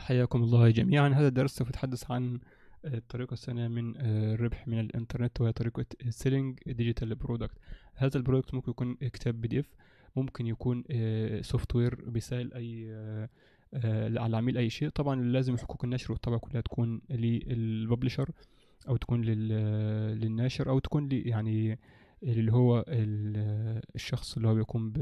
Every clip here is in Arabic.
حياكم الله جميعا هذا الدرس سوف اتحدث عن الطريقة آه، الثانية من الربح آه، من الإنترنت وهي طريقة سيلينج ديجيتال برودكت هذا البرودكت ممكن يكون كتاب بي دي اف ممكن يكون سوفت وير بيسال أي آه، على العميل أي شيء طبعا لازم حقوق النشر والطبع كلها تكون للببلشر أو تكون للناشر أو تكون يعني اللي هو الشخص اللي هو بيقوم ب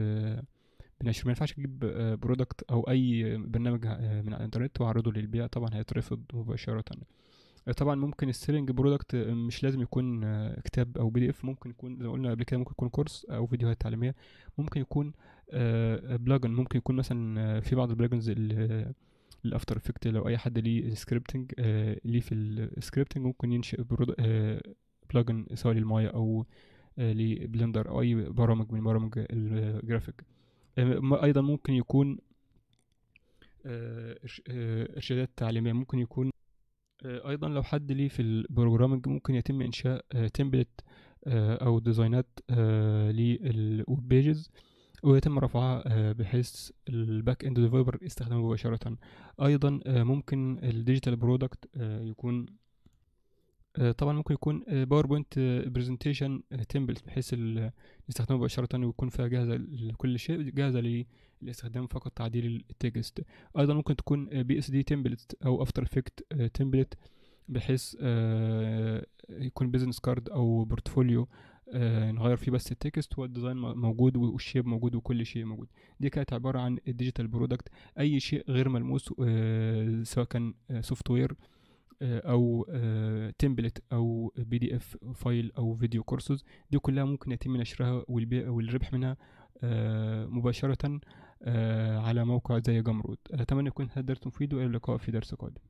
بنشر ما ينفعش تجيب برودكت آه، او اي برنامج آه، من على الانترنت واعرضه للبيع طبعا هيترفض مباشره آه، طبعا ممكن السيلينج برودكت مش لازم يكون كتاب او بي دي اف ممكن يكون زي ما قلنا قبل كده ممكن يكون كورس او فيديوهات تعليميه ممكن يكون بلجن ممكن يكون مثلا في بعض البلجنز الافتر افكت لو اي حد ليه سكريبتنج ليه في السكريبتنج ممكن ينشئ بلجن سواء للمايه او لبلندر او اي برامج من برامج الجرافيك ايضا ممكن يكون آه، آه، ارشادات تعليميه ممكن يكون آه، ايضا لو حد ليه في البروجرامنج ممكن يتم انشاء تمبلت او ديزاينات للويب بيجز ويتم رفعها بحيث الباك اند ديفلوبر يستخدمه مباشره ايضا ممكن الديجيتال برودكت يكون آه، طبعا ممكن يكون باوربوينت برزنتيشن تمبلت بحيث نستخدمه مباشرة ويكون فيها جاهزة لكل شيء جاهزة للاستخدام فقط تعديل التكست أيضا ممكن تكون بي اس دي تمبلت أو افتر افكت تمبلت بحيث آه، يكون بيزنس كارد أو بورتفوليو آه، نغير فيه بس التكست والديزاين موجود والشيب موجود وكل شيء موجود دي كانت عبارة عن الديجيتال برودكت أي شيء غير ملموس سواء كان سوفت وير آه، او تمبلت آه، او بي دي اف فايل او فيديو كورسز دي كلها ممكن يتم نشرها والبيع والربح منها آه، مباشره على موقع زي جمرود اتمنى يكون هذا الدرس مفيد والى اللقاء في درس قادم